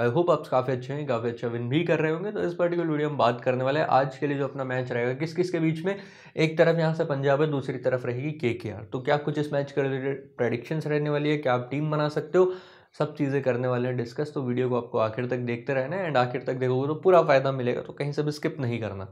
I hope आप काफ़ी अच्छे हैं काफ़ी अच्छा विन भी कर रहे होंगे तो इस पर्टिकुलर वीडियो में बात करने वाले हैं आज के लिए जो अपना मैच रहेगा किस किस के बीच में एक तरफ यहाँ से पंजाब है दूसरी तरफ रहेगी के के आर तो क्या कुछ इस मैच के रिलेटेड प्रडिक्शंस रहने वाली है क्या आप टीम बना सकते हो सब चीज़ें करने वाले हैं डिस्कस तो वीडियो को आपको आखिर तक देखते रहना है एंड आखिर तक देखोगे तो पूरा फ़ायदा मिलेगा तो कहीं से भी स्किप नहीं करना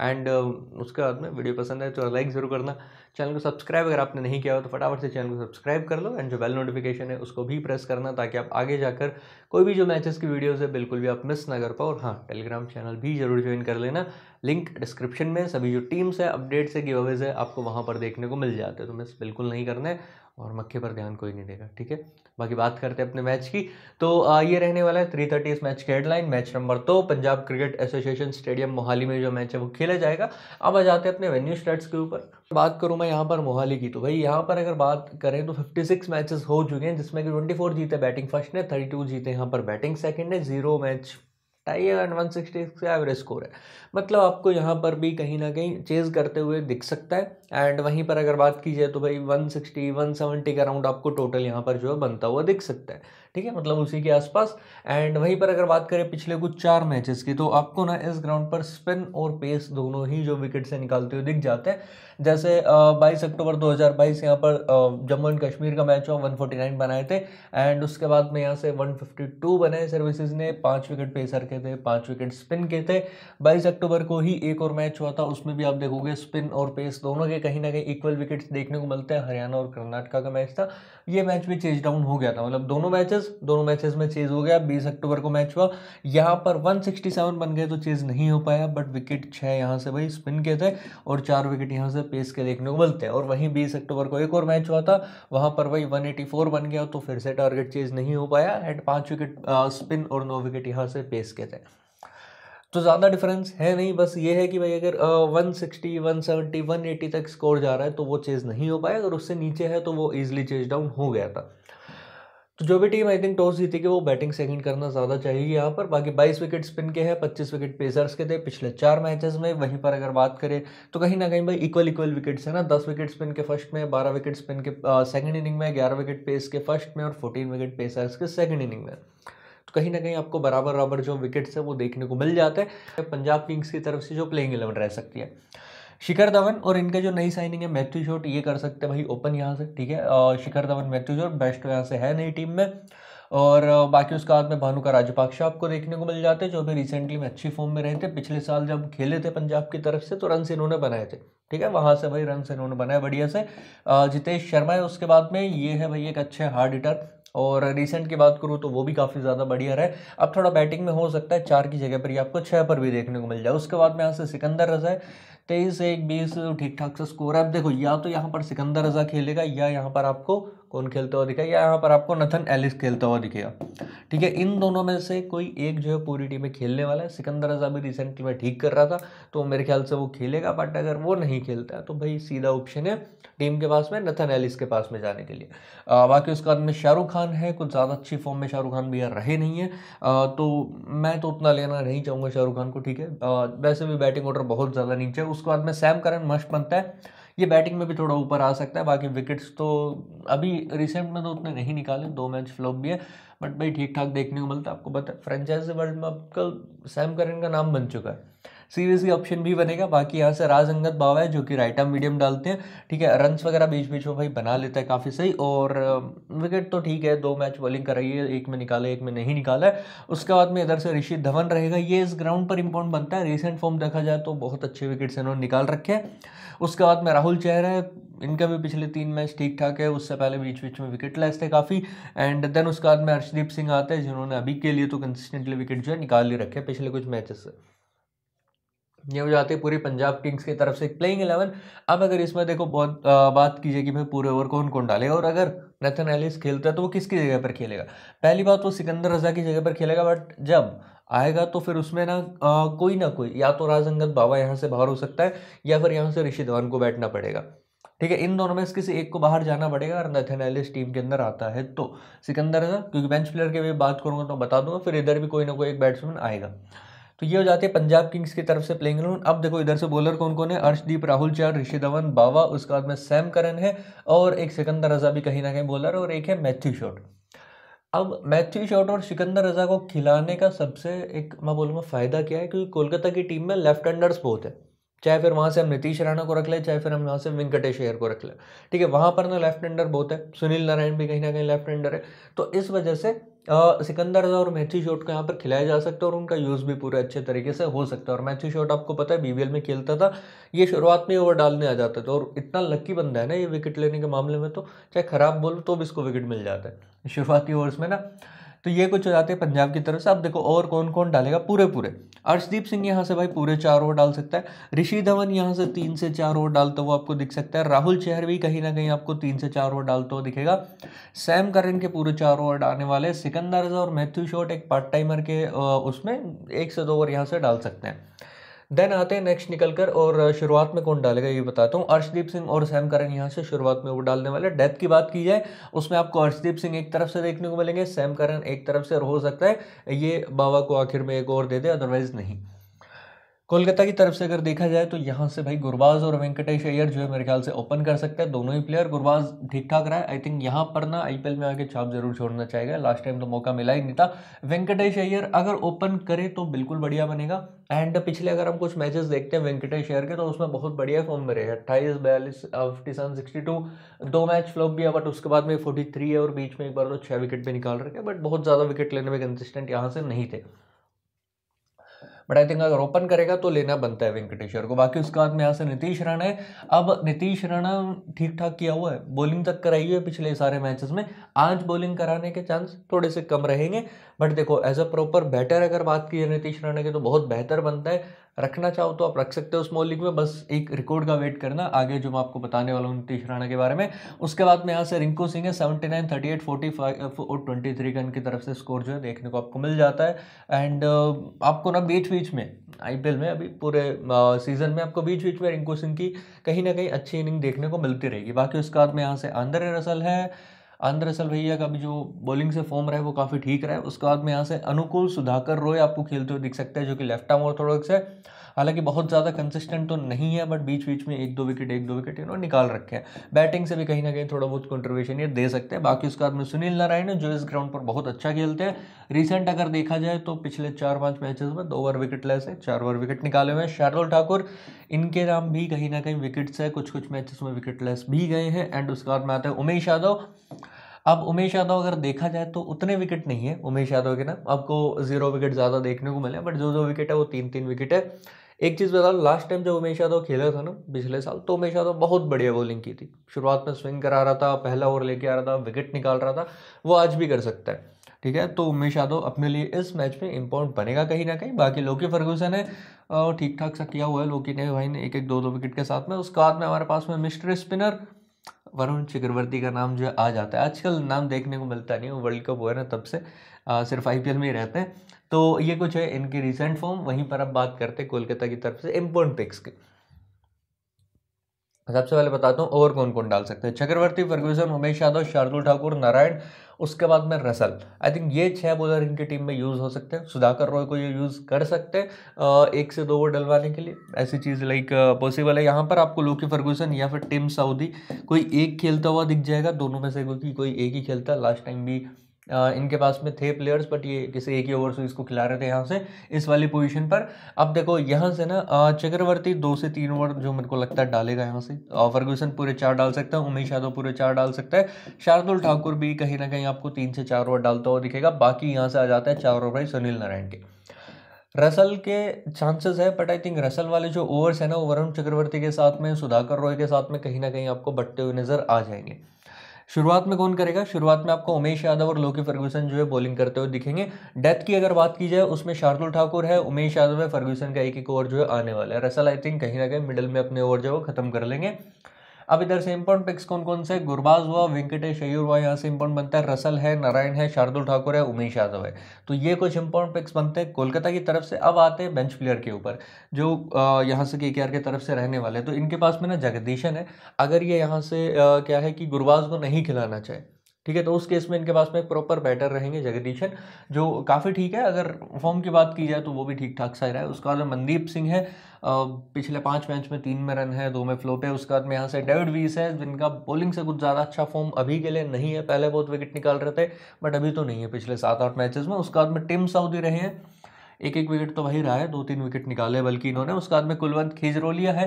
एंड uh, उसके बाद में वीडियो पसंद है तो लाइक ज़रूर करना चैनल को सब्सक्राइब अगर आपने नहीं किया हो तो फटाफट से चैनल को सब्सक्राइब कर लो एंड जो बेल नोटिफिकेशन है उसको भी प्रेस करना ताकि आप आगे जाकर कोई भी जो मैचेस की वीडियोज़ है बिल्कुल भी आप मिस ना कर पाओ और हाँ टेलीग्राम चैनल भी जरूर ज्वाइन कर लेना लिंक डिस्क्रिप्शन में सभी जो टीम्स है अपडेट्स है गिवेज है आपको वहाँ पर देखने को मिल जाते हैं तो मिस बिल्कुल नहीं करना है और मक्के पर ध्यान कोई नहीं देगा ठीक है बाकी बात करते हैं अपने मैच की तो ये रहने वाला है थ्री थर्टी इस मैच की हेडलाइन मैच नंबर दो तो, Punjab cricket association stadium Mohali में जो मैच है वो खेला जाएगा अब आ जाते हैं अपने वेन्यू स्टेट्स के ऊपर बात करूँ मैं यहाँ पर मोहाली की तो भाई यहाँ पर अगर बात करें तो सिक्स मैचेस हो चुके हैं जिसमें कि फोर जीते बैटिंग फर्स्ट ने टू जीते यहाँ पर बैटिंग सेकेंड ने zero match I and one sixty six का एवरेज स्कोर है मतलब आपको यहाँ पर भी कहीं ना कहीं चेज करते हुए दिख सकता है एंड वहीं पर अगर बात की जाए तो भाई वन सिक्सटी वन सेवेंटी का राउंड आपको टोटल यहाँ पर जो है बनता हुआ दिख सकता है ठीक है मतलब उसी के आसपास एंड वहीं पर अगर बात करें पिछले कुछ चार मैचेस की तो आपको ना इस ग्राउंड पर स्पिन और पेस दोनों ही जो विकेट से निकालते हुए दिख जाते हैं जैसे बाईस अक्टूबर 2022 यहाँ पर जम्मू एंड कश्मीर का मैच हुआ वन बनाए थे एंड उसके बाद में यहाँ से वन बनाए सर्विसेज ने पाँच विकेट पेसर के थे पाँच विकेट स्पिन के थे बाईस अक्टूबर को ही एक और मैच हुआ था उसमें भी आप देखोगे स्पिन और पेस दोनों के कहीं ना कहीं इक्वल विकेट्स देखने को मिलते हैं हरियाणा और कर्नाटका का मैच था ये मैच भी चेज डाउन हो गया था मतलब दोनों मैचेस मैचेस दोनों मैचेस में चेज हो गया 20 अक्टूबर को मैच हुआ यहाँ पर 167 बन गए तो चेज नहीं हो पाया बट विकेट छः यहाँ से भाई स्पिन के थे और चार विकेट यहाँ से पेस के देखने को मिलते हैं और वहीं 20 अक्टूबर को एक और मैच हुआ था वहाँ पर भाई वन बन गया तो फिर से टारगेट चेज नहीं हो पाया एंड पाँच विकेट स्पिन और नौ विकेट यहाँ से पेस के थे तो ज़्यादा डिफरेंस है नहीं बस ये है कि भाई अगर one sixty one seventy one eighty तक स्कोर जा रहा है तो वो चेज़ नहीं हो पाया अगर उससे नीचे है तो वो ईजिली चेज डाउन हो गया था तो जो भी टीम आई थिंक टॉस जीती जीतेगी वो बैटिंग सेकंड करना ज़्यादा चाहिए यहाँ पर बाकी बाईस विकेट स्पिन के हैं पच्चीस विकेट पेसर्स के थे पिछले चार मैचेस में वहीं पर अगर बात करें तो कहीं ना कहीं भाई इक्वल इक्वल विकेट्स है ना दस विकेट स्पिन के फर्स्ट में बारह विकेट स्पिन के सेकंड इनिंग में ग्यारह विकेट पेस के फर्स्ट में और फोर्टीन विकेट पेसर्स के सेकंड इनिंग में तो कहीं ना कहीं आपको बराबर बराबर जो विकेट्स है वो देखने को मिल जाता है पंजाब किंग्स की तरफ से जो प्लेइंग इलेवन रह सकती है शिखर धवन और इनके जो नई साइनिंग है मैथ्यू शॉट ये कर सकते हैं भाई ओपन यहाँ से ठीक है और Shikhar Dhawan Matthew Short best तो यहाँ से है नई टीम में और बाकी उसके बाद में भानु का राजपाक्षा आपको देखने को मिल जाते हैं जो भी रिसेंटली में अच्छी फॉर्म में रहे थे पिछले साल जब खेले थे पंजाब की तरफ से तो रन इन्होंने बनाए थे ठीक है वहाँ से भाई रन इन्होंने बनाए बढ़िया से जितेश शर्मा है उसके बाद में ये है भाई एक अच्छे हार्ड हिटर और रिसेंट की बात करूँ तो वो भी काफ़ी ज़्यादा बढ़िया रहे अब थोड़ा बैटिंग में हो सकता है चार की जगह पर ही आपको छः पर भी देखने को मिल जाए उसके बाद में यहाँ से सिकंदर रजा है तेईस एक बीस ठीक ठाक सा स्कोर है अब देखो या तो यहाँ पर सिकंदर रजा खेलेगा या यहाँ पर आपको कौन खेलता हुआ दिखेगा यहाँ पर आपको नथन एलिस खेलता हुआ दिखेगा ठीक है इन दोनों में से कोई एक जो है पूरी टीम में खेलने वाला है सिकंदर अजा भी रिसेंटली मैं ठीक कर रहा था तो मेरे ख्याल से वो खेलेगा बट अगर वो नहीं खेलता है तो भाई सीधा ऑप्शन है टीम के पास में नथन एलिस के पास में जाने के लिए आ, बाकी उसके बाद में शाहरुख खान है कुछ ज़्यादा अच्छी फॉर्म में शाहरुख खान भी यार रहे नहीं है आ, तो मैं तो उतना लेना नहीं चाहूँगा शाहरुख खान को ठीक है वैसे भी बैटिंग ऑर्डर बहुत ज़्यादा नीचे उसके बाद में सैम करन मस्ट बनता है ये बैटिंग में भी थोड़ा ऊपर आ सकता है बाकी विकेट्स तो अभी रिसेंट में तो उतने नहीं निकाले दो मैच फ्लॉप भी है बट भाई ठीक ठाक देखने को मिलता है आपको पता फ्रेंचाइजी वर्ल्ड में कल सैम करन का नाम बन चुका है सीबीएसई ऑप्शन भी बनेगा बाकी यहाँ से राज अंगत बाबा है जो कि राइट आर्म मीडियम डालते हैं ठीक है रन्स वगैरह बीच बीच में भाई बना लेता है काफ़ी सही और विकेट um, तो ठीक है दो मैच बॉलिंग कराइए है एक में निकाले एक में नहीं निकाला है उसके बाद में इधर से ऋषि धवन रहेगा ये इस ग्राउंड पर इम्पोर्टेंट बनता है रिसेंट फॉर्म देखा जाए तो बहुत अच्छे विकेट्स इन्होंने निकाल रखे हैं उसके बाद में राहुल चेहरा है इनका भी पिछले तीन मैच ठीक ठाक है उससे पहले बीच बीच में विकेट लेस थे काफ़ी एंड देन उसके बाद में हर्षदीप सिंह आते हैं जिन्होंने अभी के लिए तो कंसिस्टेंटली विकेट जो है निकाल ही रखे पिछले कुछ मैचेस से ये हो जाती है पूरी पंजाब किंग्स की तरफ से प्लेइंग इलेवन अब अगर इसमें देखो बहुत आ, बात कीजिए कि भाई पूरे ओवर कौन कौन डालेगा और अगर नथन एलिस खेलता है तो वो किसकी जगह पर खेलेगा पहली बात वो सिकंदर रजा की जगह पर खेलेगा बट जब आएगा तो फिर उसमें ना आ, कोई ना कोई या तो राजंगत बाबा यहाँ से बाहर हो सकता है या फिर यहाँ से ऋषि धवन को बैठना पड़ेगा ठीक है इन दोनों में से किसी एक को बाहर जाना पड़ेगा और नथन एलिस टीम के अंदर आता है तो सिकंदर रजा क्योंकि बेंच प्लेयर की भी बात करूँगा तो बता दूंगा फिर इधर भी कोई ना कोई एक बैट्समैन आएगा तो ये हो जाते हैं पंजाब किंग्स की तरफ से प्लेइंग इलेवन अब देखो इधर से बॉलर कौन कौन है अर्शदीप राहुल चार ऋषि धवन बाबा उसके बाद में सैम करन है और एक सिकंदर रजा भी कहीं ना कहीं बॉलर और एक है मैथ्यू शॉट अब मैथ्यू शॉट और सिकंदर रजा को खिलाने का सबसे एक मैं बोलूँगा फ़ायदा क्या है क्योंकि कोलकाता की टीम में लेफ्ट हैंडर्स बहुत है चाहे फिर वहाँ से हम नीतीश राणा को रख लें चाहे फिर हम वहाँ से वेंकटेश अयर को रख लें ठीक है वहाँ पर ना लेफ्ट हैंडर बहुत है सुनील नारायण भी कहीं ना कहीं लेफ्ट हैंडर है तो इस वजह से सिकंदर और मैथ्यू शॉट को यहाँ पर खिलाया जा सकता है और उनका यूज़ भी पूरे अच्छे तरीके से हो सकता है और मैथ्यू शॉट आपको पता है बीबीएल में खेलता था ये शुरुआत में ओवर डालने आ जाता था और इतना लक्की बंदा है ना ये विकेट लेने के मामले में तो चाहे खराब बोलो तो भी इसको विकेट मिल जाता है शुरुआती ओवर्स में ना तो ये कुछ हो जाते हैं पंजाब की तरफ से अब देखो और कौन कौन डालेगा पूरे पूरे अर्शदीप सिंह यहाँ से भाई पूरे चार ओवर डाल सकता है ऋषि धवन यहाँ से तीन से चार ओवर डालता हुआ आपको दिख सकता है राहुल चेहर भी कहीं ना कहीं आपको तीन से चार ओवर डालता हुआ दिखेगा सैम करन के पूरे चार ओवर डालने वाले सिकंदर और मैथ्यू शॉट एक पार्ट टाइमर के उसमें एक से दो ओवर यहाँ से डाल सकते हैं देन आते हैं नेक्स्ट निकलकर और शुरुआत में कौन डालेगा ये बताता हूँ अर्शदीप सिंह और सैम करन यहाँ से शुरुआत में वो डालने वाले डेथ की बात की जाए उसमें आपको अर्शदीप सिंह एक तरफ से देखने को मिलेंगे सैम करन एक तरफ से हो सकता है ये बाबा को आखिर में एक और दे दे अदरवाइज नहीं कोलकाता की तरफ से अगर देखा जाए तो यहाँ से भाई गुरबाज और वेंकटेश अय्यर जो है मेरे ख्याल से ओपन कर सकते हैं दोनों ही प्लेयर गुरबाज ठीक ठाक रहा है आई थिंक यहाँ पर ना आईपीएल में आके छाप जरूर छोड़ना चाहेगा लास्ट टाइम तो मौका मिला ही नहीं था वेंकटेश अय्यर अगर ओपन करे तो बिल्कुल बढ़िया बनेगा एंड पिछले अगर हम कुछ मैचेस देखते हैं वेंकटेश अयर के तो उसमें बहुत बढ़िया फॉर्म में रहे अट्ठाईस बयालीस फिफ्टी सेवन सिक्सटी टू दो मैच फ्लॉप भी है बट उसके बाद में फोर्टी थ्री है और बीच में एक बार तो छः विकेट भी निकाल रखे बट बहुत ज़्यादा विकेट लेने में कंसिस्टेंट यहाँ से नहीं थे बट आई थिंक अगर ओपन करेगा तो लेना बनता है वेंकटेश्वर को बाकी उसके बाद में यहाँ से नीतीश राणा है अब नीतीश राणा ठीक ठाक किया हुआ है बॉलिंग तक कराई हुई है पिछले सारे मैचेस में आज बॉलिंग कराने के चांस थोड़े से कम रहेंगे बट देखो एज अ प्रॉपर बैटर अगर बात की है नीतीश राणा की तो बहुत बेहतर बनता है रखना चाहो तो आप रख सकते हो स्मॉल लीग में बस एक रिकॉर्ड का वेट करना आगे जो मैं आपको बताने वाला हूँ नीतीश राणा के बारे में उसके बाद में यहाँ से रिंकू सिंह है seventy nine thirty eight forty five और ट्वेंटी थ्री का इनकी तरफ से स्कोर जो है देखने को आपको मिल जाता है एंड uh, आपको ना बीच बीच में एल में अभी पूरे सीजन uh, में आपको बीच बीच में रिंकू सिंह की कहीं ना कहीं अच्छी इनिंग देखने को मिलती रहेगी बाकी उसके बाद में यहाँ से आंद्रे रसल है आंद्र असल भैया का भी जो बॉलिंग से फॉर्म रहा है वो काफ़ी ठीक रहा है उसके बाद में यहाँ से अनुकूल सुधाकर रोए आपको खेलते हुए दिख सकते हैं जो कि लेफ्ट आर्म ऑर्थोडॉक्स है हालांकि बहुत ज़्यादा कंसिस्टेंट तो नहीं है बट बीच बीच में एक दो विकेट एक दो विकेट इन्होंने निकाल रखे हैं बैटिंग से भी कहीं ना कहीं थोड़ा बहुत कॉन्ट्रीब्यूशन ये दे सकते हैं बाकी उसके बाद में सुनील नारायण जो इस ग्राउंड पर बहुत अच्छा खेलते हैं रिसेंट अगर देखा जाए तो पिछले चार पाँच मैचेस में दो ओवर विकेट लेस है चार ओवर विकेट निकाले हुए हैं शार्दुल ठाकुर इनके नाम भी कहीं ना कहीं विकेट्स है कुछ कुछ मैचेस में विकेट लेस भी गए हैं एंड उसके बाद में आता है उमेश यादव अब उमेश यादव अगर देखा जाए तो उतने विकेट नहीं है उमेश यादव के ना आपको जीरो विकेट ज़्यादा देखने को मिले बट जो जो विकेट है वो तीन तीन विकेट है एक चीज़ बता लास्ट टाइम जब उमेश यादव खेला था ना पिछले साल तो उमेश यादव बहुत बढ़िया बॉलिंग की थी शुरुआत में स्विंग करा रहा था पहला ओवर लेके आ रहा था विकेट निकाल रहा था वो आज भी कर सकता है ठीक है तो उमेश यादव अपने लिए इस मैच में इम्पोर्टेंट बनेगा कहीं ना कहीं बाकी लोकी फर्गूसन है ठीक ठाक सा किया हुआ है लोकी ने भाई ने एक एक दो दो विकेट के साथ में उसके बाद में हमारे पास में मिस्ट्री स्पिनर वरुण चक्रवर्ती का नाम जो है आ जाता है आजकल नाम देखने को मिलता नहीं है वर्ल्ड कप हुआ ना तब से आ, सिर्फ आईपीएल में ही रहते हैं तो ये कुछ है इनकी रिसेंट फॉर्म वहीं पर अब बात करते हैं कोलकाता की तरफ से इम्पोर्ट पिक्स की सबसे पहले बताता हूँ और कौन कौन डाल सकते हैं चक्रवर्ती फर्ग्यूसन उमेश यादव शार्दुल ठाकुर नारायण उसके बाद में रसल आई थिंक ये छह बॉलर इनकी टीम में यूज़ हो सकते हैं सुधाकर रॉय को ये यूज़ कर सकते हैं एक से दो ओवर डलवाने के लिए ऐसी चीज़ लाइक पॉसिबल है यहाँ पर आपको लोकी फर्गूसन या फिर टिम साउदी कोई एक खेलता हुआ दिख जाएगा दोनों में से क्योंकि कोई एक ही खेलता लास्ट टाइम भी इनके पास में थे प्लेयर्स बट ये किसी एक ही ओवर से इसको खिला रहे थे यहाँ से इस वाली पोजीशन पर अब देखो यहाँ से ना चक्रवर्ती दो से तीन ओवर जो मेरे को लगता है डालेगा यहाँ से फर्गूसन पूरे चार डाल सकता है उमेश यादव पूरे चार डाल सकता है शार्दुल ठाकुर भी कहीं ना कहीं आपको तीन से चार ओवर डालता हुआ दिखेगा बाकी यहाँ से आ जाता है चार ओवर सुनील नारायण के रसल के चांसेस है बट आई थिंक रसल वाले जो ओवर्स है ना वरुण चक्रवर्ती के साथ में सुधाकर रॉय के साथ में कहीं ना कहीं आपको बटते हुए नज़र आ जाएंगे शुरुआत में कौन करेगा शुरुआत में आपको उमेश यादव और लोकी फर्ग्यूसन जो है बॉलिंग करते हुए दिखेंगे डेथ की अगर बात की जाए उसमें शार्दुल ठाकुर है उमेश यादव है फर्ग्यूसन का एक एक ओवर जो है आने वाला है रसल आई थिंक कहीं ना कहीं मिडल में अपने ओवर जो है वो खत्म कर लेंगे अब इधर से इम्पोर्ट पिक्स कौन कौन से गुरबाज हुआ वेंकटेश अयूर हुआ यहाँ से इम्पोर्ट बनता है रसल है नारायण है शार्दुल ठाकुर है उमेश यादव है तो ये कुछ इम्पोर्ट पिक्स बनते हैं कोलकाता की तरफ से अब आते हैं बेंच प्लेयर के ऊपर जो यहाँ से के के तरफ से रहने वाले तो इनके पास में ना जगदीशन है अगर ये यहाँ से क्या है कि गुरबाज को नहीं खिलाना चाहिए ठीक है तो उस केस में इनके पास में प्रॉपर बैटर रहेंगे जगदीशन जो काफ़ी ठीक है अगर फॉर्म की बात की जाए तो वो भी ठीक ठाक सा रहा है उसके बाद मनदीप सिंह है पिछले पाँच मैच में तीन में रन है दो में फ्लोप है उसके बाद में यहाँ से डेविड वीस है जिनका बॉलिंग से कुछ ज़्यादा अच्छा फॉर्म अभी के लिए नहीं है पहले बहुत विकेट निकाल रहे थे बट अभी तो नहीं है पिछले सात आठ मैचेस में उसके बाद में टिम साउदी रहे हैं एक एक विकेट तो वही रहा है दो तीन विकेट निकाले बल्कि इन्होंने उसके बाद में कुलवंत खिजरोलिया है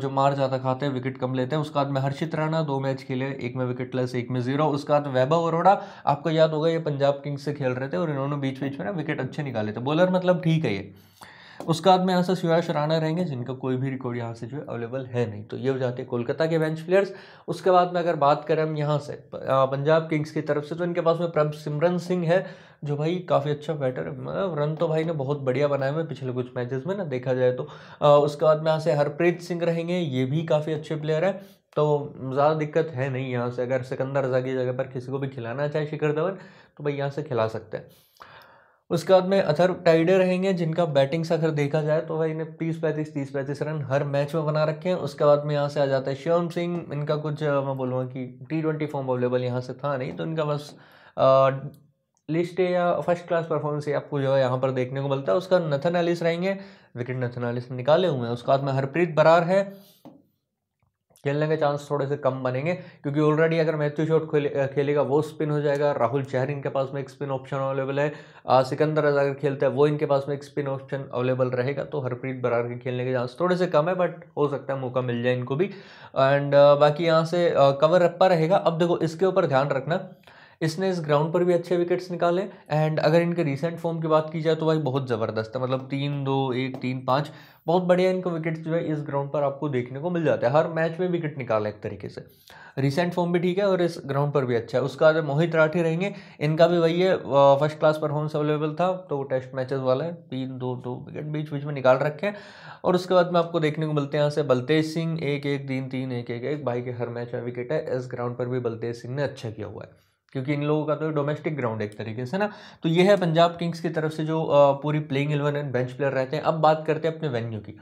जो मार ज़्यादा खाते हैं विकेट कम लेते हैं उसके बाद में हर्षित राणा दो मैच खेले एक में विकेट लेस एक में जीरो उसके बाद वैभव अरोड़ा आपको याद होगा ये पंजाब किंग्स से खेल रहे थे और इन्होंने बीच बीच में ना विकेट अच्छे निकाले थे बॉलर मतलब ठीक है ये उसके बाद में यहाँ से सुयाश राणा रहेंगे जिनका कोई भी रिकॉर्ड यहाँ से जो है अवेलेबल है नहीं तो ये हो जाते हैं कोलकाता के बेंच प्लेयर्स उसके बाद में अगर बात करें हम यहाँ से पंजाब किंग्स की तरफ से तो इनके पास में प्रभ सिमरन सिंह है जो भाई काफ़ी अच्छा बैटर है मतलब रन तो भाई ने बहुत बढ़िया बनाए हुए पिछले कुछ मैचेस में ना देखा जाए तो आ, उसके बाद में यहाँ से हरप्रीत सिंह रहेंगे ये भी काफ़ी अच्छे प्लेयर है तो ज़्यादा दिक्कत है नहीं यहाँ से अगर सिकंदर रजा की जगह पर किसी को भी खिलाना चाहे शिखर धवन तो भाई यहाँ से खिला सकते हैं उसके बाद में अथर टाइडे रहेंगे जिनका बैटिंग से अगर देखा जाए तो भाई इन्हें तीस पैंतीस तीस पैंतीस रन हर मैच में बना रखे हैं उसके बाद में यहाँ से आ जाता है शिवम सिंह इनका कुछ मैं बोलूँगा कि टी ट्वेंटी फॉर्म अवेलेबल यहाँ से था नहीं तो इनका बस लिस्ट या फर्स्ट क्लास परफॉर्मेंस आपको जो है यहाँ पर देखने को मिलता है उसका नथन एलिस रहेंगे विकेट नथन एलिस ने निकाले हुए हैं उसके बाद में हरप्रीत बरार है खेलने के चांस थोड़े से कम बनेंगे क्योंकि ऑलरेडी अगर मैथ्यू शॉट खेले, खेलेगा वो स्पिन हो जाएगा राहुल चहर इनके पास में एक स्पिन ऑप्शन अवेलेबल है आ, सिकंदर अगर खेलता है वो इनके पास में एक स्पिन ऑप्शन अवेलेबल रहेगा तो हरप्रीत बरार के खेलने के चांस थोड़े से कम है बट हो सकता है मौका मिल जाए इनको भी एंड बाकी यहाँ से कवर अपा रहेगा अब देखो इसके ऊपर ध्यान रखना इसने इस ग्राउंड पर भी अच्छे विकेट्स निकाले एंड अगर इनके रिसेंट फॉर्म की बात की जाए तो भाई बहुत ज़बरदस्त है मतलब तीन दो एक तीन पाँच बहुत बढ़िया इनको विकेट्स जो है इस ग्राउंड पर आपको देखने को मिल जाता है हर मैच में विकेट निकाले एक तरीके से रिसेंट फॉर्म भी ठीक है और इस ग्राउंड पर भी अच्छा है उसका जो मोहित राठी रहेंगे इनका भी वही है फर्स्ट क्लास परफॉर्मेंस अवेलेबल था तो टेस्ट मैचेस वाले हैं तीन दो दो विकेट बीच बीच में निकाल रखे हैं और उसके बाद में आपको देखने को मिलते हैं यहाँ से बलतेज सिंह एक एक तीन तीन एक एक एक भाई के हर मैच में विकेट है इस ग्राउंड पर भी बलतेज सिंह ने अच्छा किया हुआ है क्योंकि इन लोगों का तो डोमेस्टिक ग्राउंड एक तरीके से ना तो ये है पंजाब किंग्स की तरफ से जो पूरी playing eleven and bench player रहते हैं अब बात करते हैं अपने वेन्यू की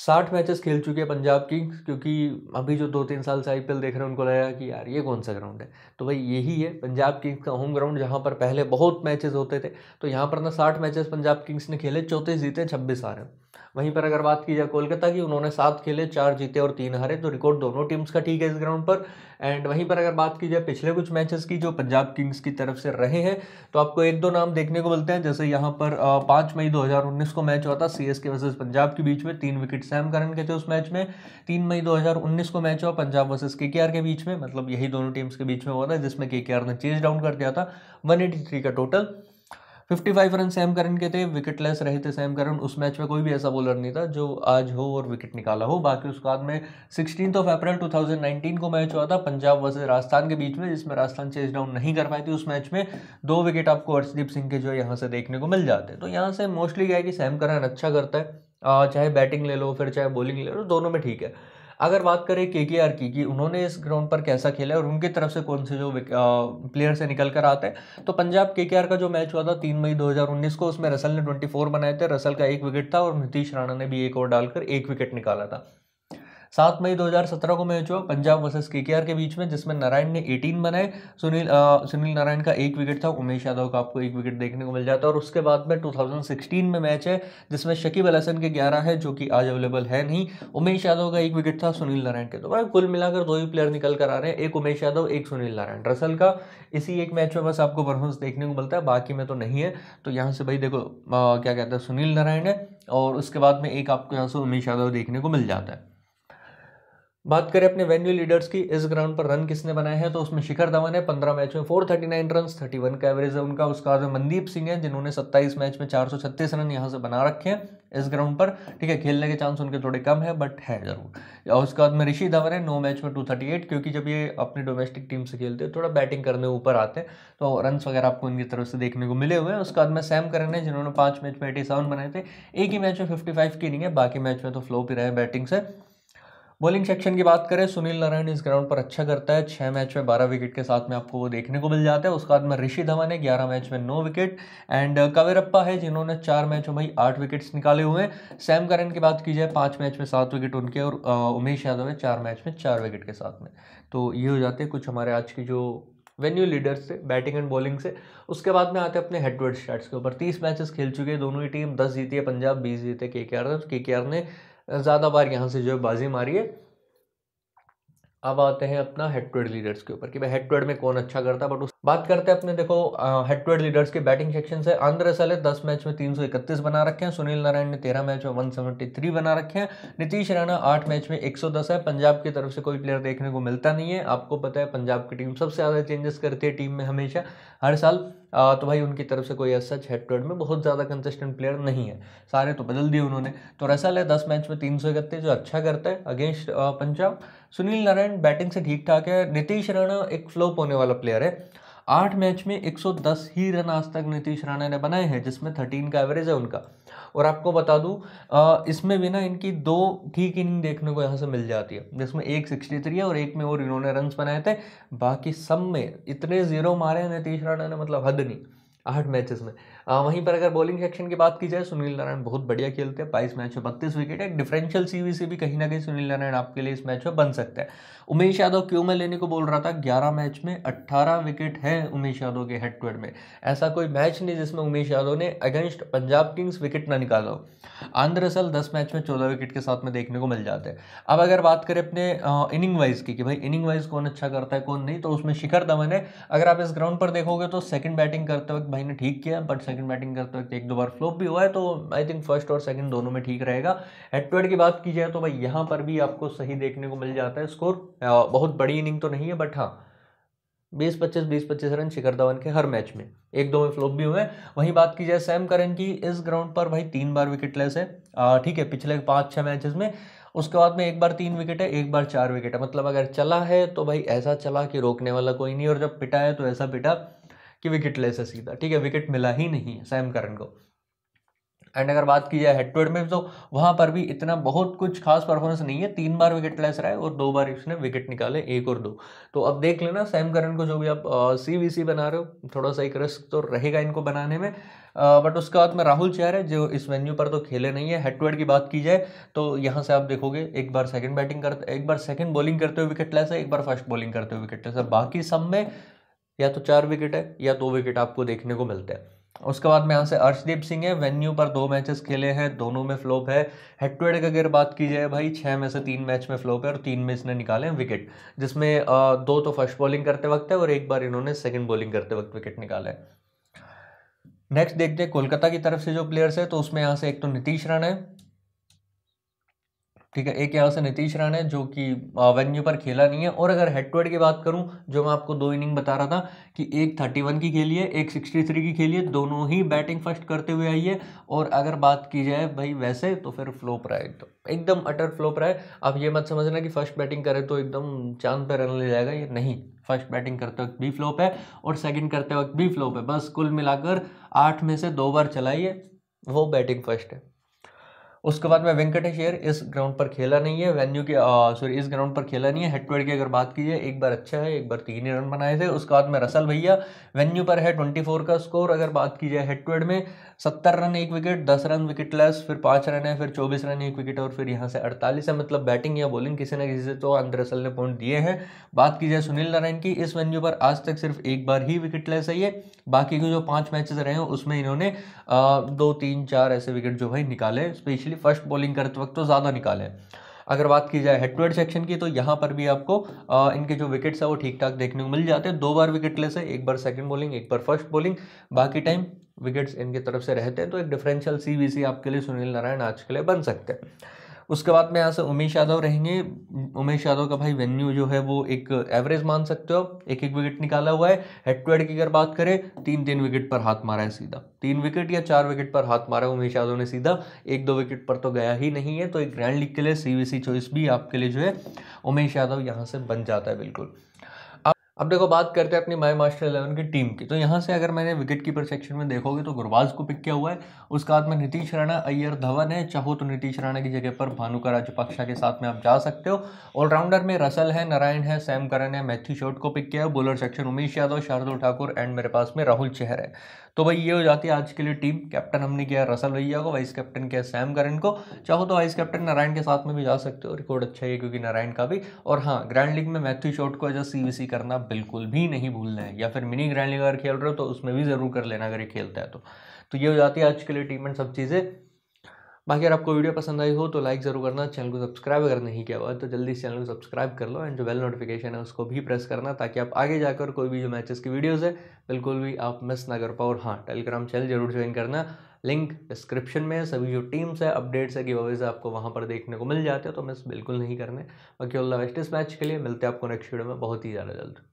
साठ मैचेस खेल चुके हैं पंजाब किंग्स क्योंकि अभी जो दो तीन साल से आई देख रहे हैं उनको लगा कि यार ये कौन सा ग्राउंड है तो भाई यही है पंजाब किंग्स का होम ग्राउंड जहां पर पहले बहुत मैचेस होते थे तो यहाँ पर ना साठ मैचेस पंजाब किंग्स ने खेले चौथे जीते छब्बीस आ रहे हैं वहीं पर अगर बात की जाए कोलकाता की उन्होंने सात खेले चार जीते और तीन हारे तो रिकॉर्ड दोनों टीम्स का ठीक है इस ग्राउंड पर एंड वहीं पर अगर बात की जाए पिछले कुछ मैचेस की जो पंजाब किंग्स की तरफ से रहे हैं तो आपको एक दो नाम देखने को मिलते हैं जैसे यहाँ पर पाँच मई 2019 को मैच हुआ था C S K versus Punjab के बीच में तीन विकेट सैम करन के थे उस मैच में तीन मई दो को मैच हुआ पंजाब वर्सेज के के बीच में मतलब यही दोनों टीम्स के बीच में हुआ था जिसमें के ने चेज डाउन कर दिया था वन का total fifty five run Sam Curran के थे विकेटलेस रहे थे सैम करन उस मैच में कोई भी ऐसा बॉलर नहीं था जो आज हो और विकेट निकाला हो बाकी उसके बाद में सिक्सटीन ऑफ अप्रैल नाइनटीन को मैच हुआ था पंजाब वर्सेज राजस्थान के बीच में जिसमें राजस्थान चेज डाउन नहीं कर पाई थी उस मैच में दो विकेट आपको हर्षदीप सिंह के जो है यहाँ से देखने को मिल जाते तो यहाँ से मोस्टली क्या है कि सैम करन अच्छा करता है चाहे बैटिंग ले लो फिर चाहे बॉलिंग ले लो दोनों में ठीक है अगर बात करें के के आर की कि उन्होंने इस ग्राउंड पर कैसा खेला और उनकी तरफ से कौन से जो प्लेयर से निकल कर आते हैं तो पंजाब के के आर का जो मैच हुआ था तीन मई 2019 को उसमें रसल ने 24 बनाए थे रसल का एक विकेट था और नीतीश राणा ने भी एक ओवर डालकर एक विकेट निकाला था सात मई 2017 को मैच हुआ पंजाब वर्सेस केकेआर के बीच में जिसमें नारायण ने 18 बनाए सुनील आ, सुनील नारायण का एक विकेट था उमेश यादव का आपको एक विकेट देखने को मिल जाता है और उसके बाद में 2016 में मैच है जिसमें शकीब अल हसन के 11 है जो कि आज अवेलेबल है नहीं उमेश यादव का एक विकेट था सुनील नारायण के तो भाई कुल मिलाकर दो ही प्लेयर निकल कर आ रहे हैं एक उमेश यादव एक सुनील नारायण रसल का इसी एक मैच में बस आपको परफॉर्मेंस देखने को मिलता है बाकी में तो नहीं है तो यहाँ से भाई देखो क्या कहते हैं सुनील नारायण है और उसके बाद में एक आपको यहाँ से उमेश यादव देखने को मिल जाता है बात करें अपने वेन्यू लीडर्स की इस ग्राउंड पर रन किसने बनाए हैं तो उसमें शिखर धवन है पंद्रह मैच में four thirty nine run thirty one का एवरेज है उनका उसका बाद मनदीप सिंह है जिन्होंने सत्ताईस मैच में चार सौ छत्तीस रन यहाँ से बना रखे हैं इस ग्राउंड पर ठीक है खेलने के चांस उनके थोड़े कम है बट है जरूर और उसके बाद में ऋषि धवन है नौ मैच में टू थर्टी एट क्योंकि जब ये अपनी डोमेस्टिक टीम से खेलते हैं थोड़ा बैटिंग करने ऊपर आते हैं तो रन वगैरह आपको इनकी तरफ से देखने को मिले हुए हैं उसके बाद में सैम करन है जिन्होंने पाँच मैच में एटी सेवन बनाए थे एक ही मैच में फिफ्टी फाइव की नहीं है बाकी मैच में तो फ्लो भी रहे बैटिंग से बॉलिंग सेक्शन की बात करें सुनील नारायण इस ग्राउंड पर अच्छा करता है छः मैच में बारह विकेट के साथ में आपको वो देखने को मिल जाता है उसके बाद में ऋषि धवन है ग्यारह मैच में नौ विकेट एंड uh, कवेरप्पा है जिन्होंने चार मैच में भाई आठ विकेट्स निकाले हुए हैं सैम करन की बात की जाए पाँच मैच में सात विकेट उनके और uh, उमेश यादव है चार मैच में चार विकेट के साथ में तो ये हो जाते हैं कुछ हमारे आज की जो वेन्यू लीडर्स से बैटिंग एंड बॉलिंग से उसके बाद में आते हैं अपने हेडवर्ड स्टार्ट्स के ऊपर तीस मैचेस खेल चुके हैं दोनों ही टीम दस जीती है पंजाब बीस जीते के के आर ने के के आर ने ज़्यादा बार यहाँ से जो है बाजी मारी है अब आते हैं अपना हेड टू हेड लीडर्स के ऊपर कि भाई हेड टू हेड में कौन अच्छा करता है बट उस बात करते हैं अपने देखो हेड टू हेड लीडर्स के बैटिंग सेक्शन से आंध्र रसल है दस मैच में तीन सौ इकतीस बना रखे हैं सुनील नारायण ने तेरह मैच में वन सेवेंटी थ्री बना रखे हैं नीतीश राणा आठ मैच में एक सौ दस है पंजाब की तरफ से कोई प्लेयर देखने को मिलता नहीं है आपको पता है पंजाब की टीम सबसे ज़्यादा चेंजेस करती है टीम में हमेशा हर साल तो भाई उनकी तरफ से कोई सच हेड टू हेड में बहुत ज़्यादा कंसिस्टेंट प्लेयर नहीं है सारे तो बदल दिए उन्होंने तो रसल है दस मैच में तीन सौ इकतीस जो अच्छा करता है अगेंस्ट पंजाब सुनील नारायण बैटिंग से ठीक ठाक है नीतीश राणा एक फ्लोप होने वाला प्लेयर है आठ मैच में 110 ही रन आज तक नीतीश राणा ने बनाए हैं जिसमें 13 का एवरेज है उनका और आपको बता दूँ इसमें भी ना इनकी दो ठीक इनिंग देखने को यहाँ से मिल जाती है जिसमें एक सिक्सटी थ्री है और एक में और इन्होंने रन बनाए थे बाकी सब में इतने ज़ीरो मारे हैं नीतीश राणा ने मतलब हद नहीं आठ मैचेस में वहीं पर अगर बॉलिंग सेक्शन की बात की जाए सुनील नारायण बहुत बढ़िया खेलते हैं बाईस मैच में बत्तीस विकेट है डिफरेंशियल सीवी से भी कहीं ना कहीं सुनील नारायण आपके लिए इस मैच में बन सकता है उमेश यादव क्यों मैं लेने को बोल रहा था ग्यारह मैच में अट्ठारह विकेट है उमेश यादव के हेड टू हेड में ऐसा कोई मैच नहीं जिसमें उमेश यादव ने अगेंस्ट पंजाब किंग्स विकेट ना निकाला हो आंध्र असल दस मैच में चौदह विकेट के साथ में देखने को मिल जाते हैं अब अगर बात करें अपने इनिंग वाइज की कि भाई इनिंग वाइज कौन अच्छा करता है कौन नहीं तो उसमें शिखर धवन है अगर आप इस ग्राउंड पर देखोगे तो सेकंड बैटिंग करते वक्त भाई ने ठीक किया बट सेकंड बैटिंग करते वक्त एक दो बार फ्लोप भी हुआ है तो आई थिंक फर्स्ट और सेकंड दोनों में ठीक रहेगा हेड टू हेड की बात की जाए तो भाई यहाँ पर भी आपको सही देखने को मिल जाता है स्कोर बहुत बड़ी इनिंग तो नहीं है बट हाँ बीस पच्चीस बीस पच्चीस रन शिखर धवन के हर मैच में एक दो में फ्लोप भी हुए वहीं बात की जाए सैम करन की इस ग्राउंड पर भाई तीन बार विकेट लेस है ठीक है पिछले पाँच छः मैचेस में उसके बाद में एक बार तीन विकेट है एक बार चार विकेट है मतलब अगर चला है तो भाई ऐसा चला कि रोकने वाला कोई नहीं और जब पिटा है तो ऐसा पिटा कि विकेट लेस है सीधा ठीक है विकेट मिला ही नहीं है सैम करन को एंड अगर बात की जाए हेड टू हेड में तो वहां पर भी इतना बहुत कुछ खास परफॉर्मेंस नहीं है तीन बार विकेट लेस रहा है और दो बार इसने विकेट निकाले एक और दो तो अब देख लेना सैम करन को जो भी आप सी वी सी बना रहे हो थोड़ा सा एक रिस्क तो रहेगा इनको बनाने में बट उसके बाद में राहुल चेयर है जो इस वेन्यू पर तो खेले नहीं है हेड टू हेड की बात की जाए तो यहाँ से आप देखोगे एक बार सेकंड बैटिंग करते एक बार सेकंड बॉलिंग करते हुए विकेट लेस है एक बार फर्स्ट बॉलिंग करते हुए विकेट लेस है बाकी सब में या तो चार विकेट है या दो विकेट आपको देखने को मिलते हैं उसके बाद में यहाँ से अर्शदीप सिंह है वेन्यू पर दो मैचेस खेले हैं दोनों में फ्लॉप है हेड टू की अगर बात की जाए भाई छः में से तीन मैच में फ्लॉप है और तीन में इसने निकाले हैं विकेट जिसमें दो तो फर्स्ट बॉलिंग करते वक्त है और एक बार इन्होंने सेकंड बॉलिंग करते वक्त विकेट निकाला है नेक्स्ट देखते हैं कोलकाता की तरफ से जो प्लेयर्स है तो उसमें यहाँ से एक तो नीतीश राणा है ठीक है एक यहाँ से नीतीश राणा जो कि वेन्यू पर खेला नहीं है और अगर हेड टू हेड की बात करूं जो मैं आपको दो इनिंग बता रहा था कि एक थर्टी वन की खेली है एक सिक्सटी थ्री की खेली है दोनों ही बैटिंग फर्स्ट करते हुए आई है और अगर बात की जाए भाई वैसे तो फिर फ्लोप रहा है तो एकदम अटर फ्लोप रहा है आप ये मत समझना कि फर्स्ट बैटिंग करे तो एकदम चांद पर रन ले जाएगा ये नहीं फर्स्ट बैटिंग करते वक्त भी फ्लोप है और सेकेंड करते वक्त भी फ्लोप है बस कुल मिलाकर आठ में से दो बार चलाइए वो बैटिंग फर्स्ट है उसके बाद में वेंकटेश इस ग्राउंड पर खेला नहीं है वेन्यू के सॉरी इस ग्राउंड पर खेला नहीं है हेडवेड की अगर बात कीजिए एक बार अच्छा है एक बार तीन ही रन बनाए थे उसके बाद में रसल भैया वेन्यू पर है ट्वेंटी फोर का स्कोर अगर बात की जाए हेडवेड में सत्तर रन एक विकेट दस रन विकेट लेस फिर पाँच रन है फिर चौबीस रन एक विकेट और फिर यहाँ से अड़तालीस है मतलब बैटिंग या बॉलिंग किसी न किसी से तो अंदर असल ने पॉइंट दिए हैं बात की जाए सुनील नारायण की इस वेन्यू पर आज तक सिर्फ एक बार ही विकेट लेस है ये बाकी के जो पाँच मैचेस रहे हैं उसमें इन्होंने दो तीन चार ऐसे विकेट जो है निकाले स्पेशली फर्स्ट बॉलिंग करते वक्त तो ज़्यादा निकाले अगर बात की जाए हेड टू हेड सेक्शन की तो यहाँ पर भी आपको आ, इनके जो विकेट्स है वो ठीक ठाक देखने को मिल जाते हैं दो बार विकेट ले से एक बार सेकंड बॉलिंग एक बार फर्स्ट बॉलिंग बाकी टाइम विकेट्स इनके तरफ से रहते हैं तो एक डिफरेंशियल सी आपके लिए सुनील नारायण आज के लिए बन सकते हैं उसके बाद में यहाँ से उमेश यादव रहेंगे उमेश यादव का भाई वेन्यू जो है वो एक एवरेज मान सकते हो एक एक विकेट निकाला हुआ है हेड टू हेड की अगर बात करें तीन तीन विकेट पर हाथ मारा है सीधा तीन विकेट या चार विकेट पर हाथ मारा है उमेश यादव ने सीधा एक दो विकेट पर तो गया ही नहीं है तो एक ग्रैंड लीग के लिए सी चॉइस भी आपके लिए जो है उमेश यादव यहाँ से बन जाता है बिल्कुल अब देखो बात करते हैं अपनी माई मास्टर इलेवन की टीम की तो यहाँ से अगर मैंने विकेट कीपर सेक्शन में देखोगे तो गुरबाज को पिक किया हुआ है उसके बाद में नीतीश राणा अय्यर धवन है चाहो तो नीतीश राणा की जगह पर भानुका राजपक्षा के साथ में आप जा सकते हो ऑलराउंडर में रसल है नारायण है सैम करन है मैथ्यू शॉट को पिक किया है bowler section Umesh Yadav Shardul Thakur and मेरे पास में राहुल चेहर है तो भाई ये हो जाती है आज के लिए टीम कैप्टन हमने किया रसल भैया को वाइस कैप्टन किया सैम करन को चाहो तो वाइस कैप्टन नारायण के साथ में भी जा सकते हो रिकॉर्ड अच्छा ही है क्योंकि नारायण का भी और हाँ ग्रैंड लीग में मैथ्यू शॉट को एज अ सी करना बिल्कुल भी नहीं भूलना है या फिर मिनी ग्रैंड लीग अगर खेल रहे हो तो उसमें भी ज़रूर कर लेना अगर ये खेलता है तो, तो ये हो जाती है आज के लिए टीम एंड सब चीज़ें बाकी अगर आपको वीडियो पसंद आई हो तो लाइक ज़रूर करना चैनल को सब्सक्राइब अगर नहीं किया हुआ तो जल्दी इस चैनल को सब्सक्राइब कर लो एंड जो बेल नोटिफिकेशन है उसको भी प्रेस करना ताकि आप आगे जाकर कोई भी जो मैचेस की वीडियोस है बिल्कुल भी आप मिस ना कर पाओ और हाँ टेलीग्राम चैनल जरूर ज्वाइन करना लिंक डिस्क्रिप्शन में सभी जो टीम्स है अपडेट्स है गिवेज है आपको वहाँ पर देखने को मिल जाते हैं तो मिस बिल्कुल नहीं करने बाकी अल्लाह वेस्ट मैच के लिए मिलते हैं आपको नेक्स्ट वीडियो में बहुत ही ज़्यादा जल्द